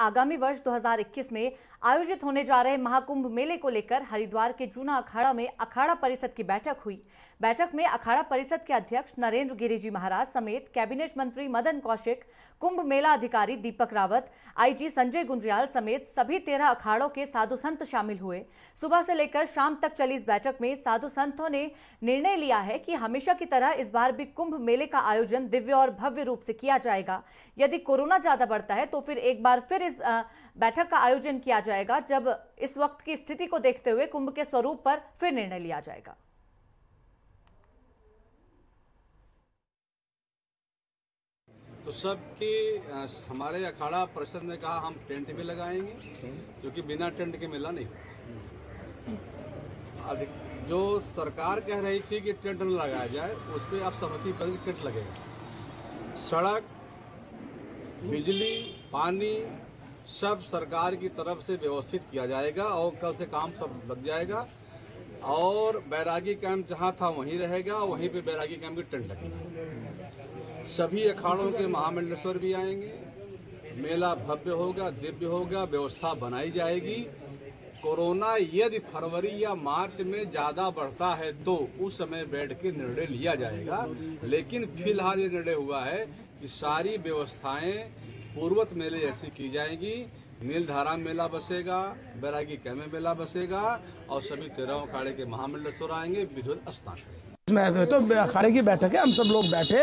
आगामी वर्ष 2021 में आयोजित होने जा रहे महाकुंभ मेले को लेकर हरिद्वार के जूना अखाड़ा में अखाड़ा परिषद की बैठक हुई बैठक में अखाड़ा परिषद के अध्यक्ष नरेंद्र गिरिजी महाराज समेत कैबिनेट मंत्री मदन कौशिक कुंभ मेला अधिकारी दीपक रावत आईजी संजय गुंजियाल समेत सभी तेरह अखाड़ों के साधु संत शामिल हुए सुबह से लेकर शाम तक चली इस बैठक में साधु संतों ने निर्णय लिया है कि हमेशा की तरह इस बार भी कुंभ मेले का आयोजन दिव्य और भव्य रूप से किया जाएगा यदि कोरोना ज्यादा बढ़ता है तो फिर एक बार फिर इस बैठक का आयोजन किया जाएगा जब इस वक्त की स्थिति को देखते हुए कुंभ के स्वरूप पर फिर निर्णय लिया जाएगा तो सबके हमारे अखाड़ा परिषद ने कहा हम टेंट भी लगाएंगे क्योंकि बिना टेंट के मेला नहीं जो सरकार कह रही थी कि टेंट न लगाया जाए उस पर आप सहमति पर टेंट लगेगा सड़क बिजली पानी सब सरकार की तरफ से व्यवस्थित किया जाएगा और कल से काम सब लग जाएगा और बैरागी कैंप जहां था वहीं रहेगा वहीं पे बैरागी कैंप की टेंट लगेगा सभी अखाड़ों के महामंडलेश्वर भी आएंगे मेला भव्य होगा दिव्य होगा व्यवस्था बनाई जाएगी कोरोना यदि फरवरी या मार्च में ज्यादा बढ़ता है तो उस समय बैठ के निर्णय लिया जाएगा लेकिन फिलहाल ये निर्णय हुआ है कि सारी व्यवस्थाएं पूर्वत मेले जैसी की जाएंगी नीलधारा मेला बसेगा बैरागी कैमे मेला बसेगा और सभी तेरह अखाड़े के महामंडलेश्वर आएंगे विद्युत स्थान करेंगे मैच में तो अखाड़े की बैठक है हम सब लोग बैठे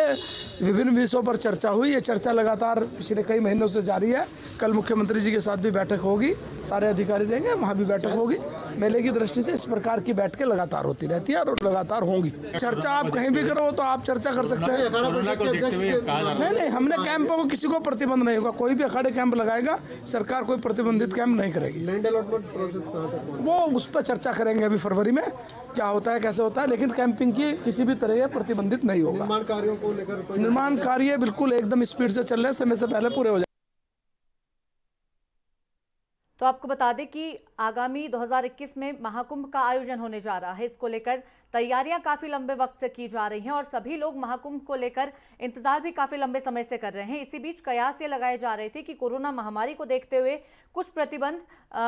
विभिन्न विषयों पर चर्चा हुई ये चर्चा लगातार पिछले कई महीनों से जारी है कल मुख्यमंत्री जी के साथ भी बैठक होगी सारे अधिकारी रहेंगे वहाँ भी बैठक होगी मेले की दृष्टि से इस प्रकार की बैठकें लगातार होती रहती है और लगातार होंगी चर्चा आप कहीं भी करो तो आप चर्चा कर सकते हैं नहीं नहीं हमने कैंपों को किसी को प्रतिबंध नहीं होगा कोई भी अखाड़े कैंप लगाएगा सरकार कोई प्रतिबंधित कैंप नहीं करेगी वो उस पर चर्चा करेंगे अभी फरवरी में क्या होता है कैसे होता है लेकिन कैंपिंग की किसी भी तरह प्रतिबंधित नहीं होगा निर्माण कार्यों को लेकर निर्माण कार्य बिल्कुल एकदम स्पीड से चल रहे समय से पहले पूरे हो जाए तो आपको बता दें कि आगामी 2021 में महाकुंभ का आयोजन होने जा रहा है इसको लेकर तैयारियां काफ़ी लंबे वक्त से की जा रही हैं और सभी लोग महाकुंभ को लेकर इंतजार भी काफ़ी लंबे समय से कर रहे हैं इसी बीच कयास ये लगाए जा रहे थे कि कोरोना महामारी को देखते हुए कुछ प्रतिबंध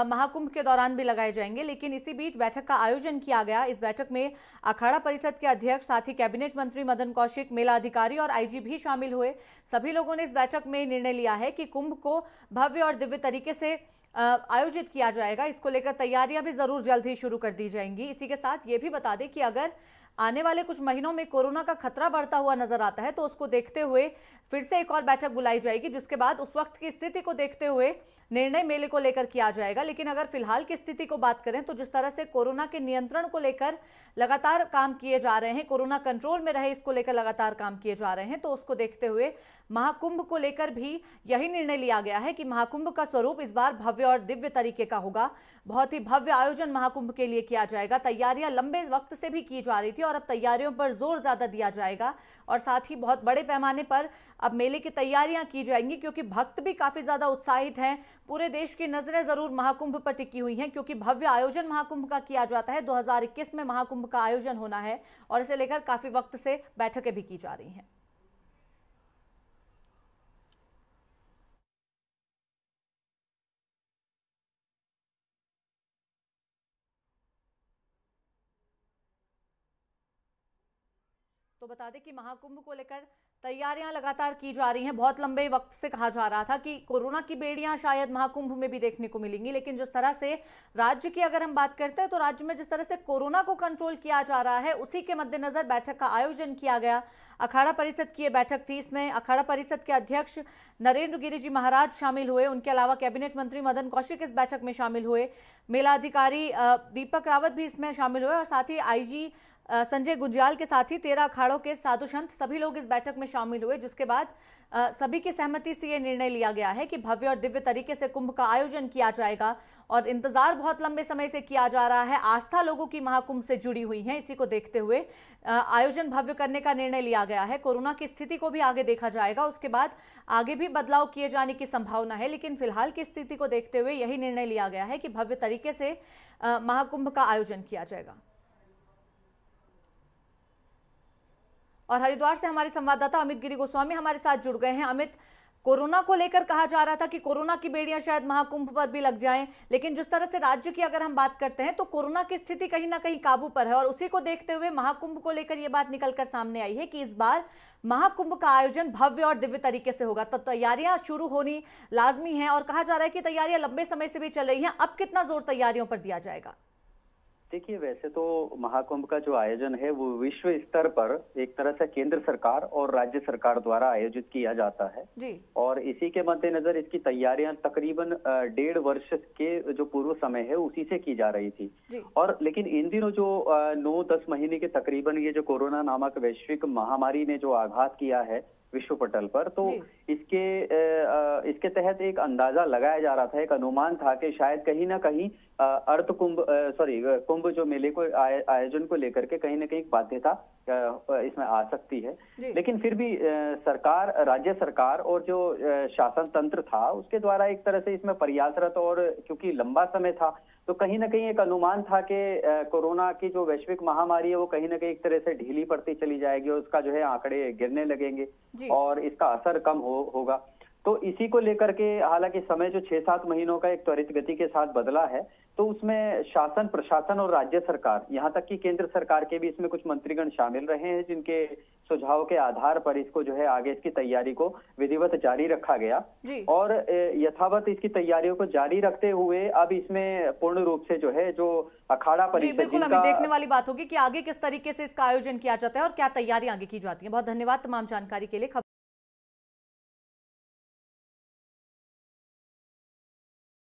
महाकुंभ के दौरान भी लगाए जाएंगे लेकिन इसी बीच बैठक का आयोजन किया गया इस बैठक में अखाड़ा परिषद के अध्यक्ष साथ ही कैबिनेट मंत्री मदन कौशिक मेला अधिकारी और आईजी भी शामिल हुए सभी लोगों ने इस बैठक में निर्णय लिया है कि कुंभ को भव्य और दिव्य तरीके से आयोजित किया जाएगा इसको लेकर तैयारियां भी ज़रूर जल्द ही शुरू कर दी जाएंगी इसी के साथ ये भी बता दें कि अगर आने वाले कुछ महीनों में कोरोना का खतरा बढ़ता हुआ नजर आता है तो उसको देखते हुए फिर से एक और बैठक बुलाई जाएगी जिसके बाद उस वक्त की स्थिति को देखते हुए निर्णय मेले को लेकर किया जाएगा लेकिन अगर फिलहाल की स्थिति को बात करें तो जिस तरह से कोरोना के नियंत्रण को लेकर लगातार काम किए जा रहे हैं कोरोना कंट्रोल में रहे इसको लेकर लगातार काम किए जा रहे हैं तो उसको देखते हुए महाकुंभ को लेकर भी यही निर्णय लिया गया है कि महाकुंभ का स्वरूप इस बार भव्य और दिव्य तरीके का होगा बहुत ही भव्य आयोजन महाकुंभ के लिए किया जाएगा तैयारियां लंबे वक्त से भी की जा रही थी की और अब तैयारियों पर जोर ज़्यादा दिया जाएगा और साथ ही बहुत बड़े पैमाने पर अब मेले की तैयारियां की जाएंगी क्योंकि भक्त भी काफ़ी ज़्यादा उत्साहित हैं पूरे देश की नज़रें ज़रूर महाकुंभ पर टिकी हुई हैं क्योंकि भव्य आयोजन महाकुंभ का किया जाता है दो में महाकुंभ का आयोजन होना है और इसे लेकर काफ़ी वक्त से बैठकें भी की जा रही हैं तो बता दें कि महाकुंभ को लेकर तैयारियां लगातार की जा रही हैं बहुत लंबे वक्त से कहा जा रहा था कि कोरोना की बेड़ियां शायद महाकुंभ में भी देखने को मिलेंगी लेकिन जिस तरह से राज्य की अगर हम बात करते हैं तो राज्य में जिस तरह से कोरोना को कंट्रोल किया जा रहा है उसी के मद्देनजर बैठक का आयोजन किया गया अखाड़ा परिषद की यह बैठक थी इसमें अखाड़ा परिषद के अध्यक्ष नरेंद्र गिरी जी महाराज शामिल हुए उनके अलावा कैबिनेट मंत्री मदन कौशिक इस बैठक में शामिल हुए मेला अधिकारी दीपक रावत भी इसमें शामिल हुए और साथ ही आईजी संजय गुज्जाल के साथ ही तेरह अखाड़ों के साधु संत सभी लोग इस बैठक में शामिल हुए जिसके बाद सभी की सहमति से ये निर्णय लिया गया है कि भव्य और दिव्य तरीके से कुंभ का आयोजन किया जाएगा और इंतजार बहुत लंबे समय से किया जा रहा है आस्था लोगों की महाकुंभ से जुड़ी हुई है इसी को देखते हुए आयोजन भव्य करने का निर्णय लिया गया है कोरोना की स्थिति को भी आगे देखा जाएगा उसके बाद आगे भी बदलाव किए जाने की संभावना है लेकिन फिलहाल की स्थिति को देखते हुए यही निर्णय लिया गया है कि भव्य तरीके से महाकुंभ का आयोजन किया जाएगा और हरिद्वार से हमारे संवाददाता अमित गिरी गोस्वामी हमारे साथ जुड़ गए हैं अमित कोरोना को लेकर कहा जा रहा था कि कोरोना की बेड़ियां शायद महाकुंभ पर भी लग जाएं लेकिन जिस तरह से राज्य की अगर हम बात करते हैं तो कोरोना की स्थिति कहीं ना कहीं काबू पर है और उसी को देखते हुए महाकुंभ को लेकर यह बात निकलकर सामने आई है कि इस बार महाकुंभ का आयोजन भव्य और दिव्य तरीके से होगा तो तैयारियां शुरू होनी लाजमी है और कहा जा रहा है कि तैयारियां लंबे समय से भी चल रही है अब कितना जोर तैयारियों पर दिया जाएगा देखिए वैसे तो महाकुंभ का जो आयोजन है वो विश्व स्तर पर एक तरह से केंद्र सरकार और राज्य सरकार द्वारा आयोजित किया जाता है जी। और इसी के मद्देनजर इसकी तैयारियां तकरीबन डेढ़ वर्ष के जो पूर्व समय है उसी से की जा रही थी और लेकिन इन दिनों जो नौ दस महीने के तकरीबन ये जो कोरोना नामक वैश्विक महामारी ने जो आघात किया है विश्व पटल पर तो इसके इसके तहत एक अंदाजा लगाया जा रहा था एक अनुमान था कि शायद कहीं ना कहीं अर्थ कुंभ सॉरी कुंभ जो मेले को आयोजन को लेकर के कहीं ना कहीं बाध्यता इसमें आ सकती है लेकिन फिर भी सरकार राज्य सरकार और जो शासन तंत्र था उसके द्वारा एक तरह से इसमें प्रयासरत और क्योंकि लंबा समय था तो कहीं ना कहीं एक अनुमान था कि कोरोना की जो वैश्विक महामारी है वो कहीं ना कहीं एक तरह से ढीली पड़ती चली जाएगी और उसका जो है आंकड़े गिरने लगेंगे और इसका असर कम हो होगा तो इसी को लेकर के हालांकि समय जो छह सात महीनों का एक त्वरित गति के साथ बदला है तो उसमें शासन प्रशासन और राज्य सरकार यहाँ तक कि केंद्र सरकार के भी इसमें कुछ मंत्रीगण शामिल रहे हैं जिनके सुझाव के आधार पर इसको जो है आगे इसकी तैयारी को विधिवत जारी रखा गया और यथावत इसकी तैयारियों को जारी रखते हुए अब इसमें पूर्ण रूप से जो है जो अखाड़ा परिषद बिल्कुल अभी देखने वाली बात होगी कि आगे किस तरीके से इसका आयोजन किया जाता है और क्या तैयारी आगे की जाती है बहुत धन्यवाद तमाम जानकारी के लिए